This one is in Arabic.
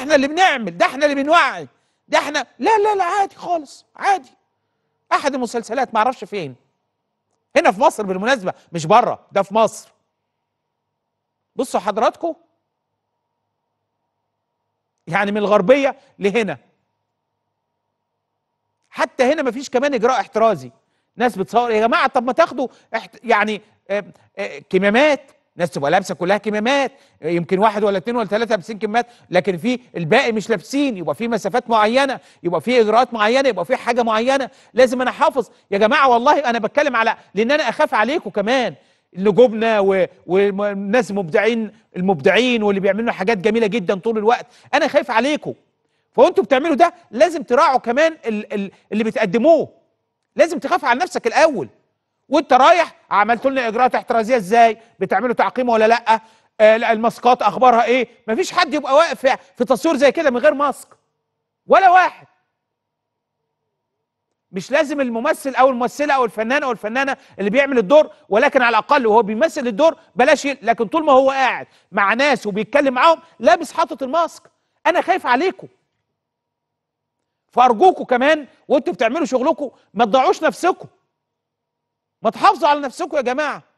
احنا اللي بنعمل ده احنا اللي بنوعي ده احنا لا لا لا عادي خالص عادي احد المسلسلات ما اعرفش فين هنا في مصر بالمناسبه مش بره ده في مصر بصوا حضراتكم يعني من الغربيه لهنا حتى هنا مفيش كمان اجراء احترازي ناس بتصور يا جماعه طب ما تاخدوا احت... يعني اه اه كمامات ناس تبقى لابسه كلها كمامات يمكن واحد ولا اثنين ولا ثلاثه لابسين كمامات لكن في الباقي مش لابسين يبقى في مسافات معينه يبقى في اجراءات معينه يبقى في حاجه معينه لازم انا حافظ يا جماعه والله انا بتكلم على لان انا اخاف عليكم كمان نجومنا و... والناس المبدعين المبدعين واللي بيعملوا حاجات جميله جدا طول الوقت انا خايف عليكم فانتوا بتعملوا ده لازم تراعوا كمان اللي بتقدموه لازم تخاف على نفسك الاول وانت رايح عملت لنا اجراءات احترازيه ازاي بتعملوا تعقيم ولا آه، لا الماسكات اخبارها ايه مفيش حد يبقى واقف في تصوير زي كده من غير ماسك ولا واحد مش لازم الممثل او الممثله او الفنان او الفنانه اللي بيعمل الدور ولكن على الاقل وهو بيمثل الدور بلاش لكن طول ما هو قاعد مع ناس وبيتكلم معاهم لابس حاطط الماسك انا خايف عليكم فارجوكم كمان وانتوا بتعملوا شغلكم ما تضيعوش نفسكم ما تحافظوا على نفسكم يا جماعه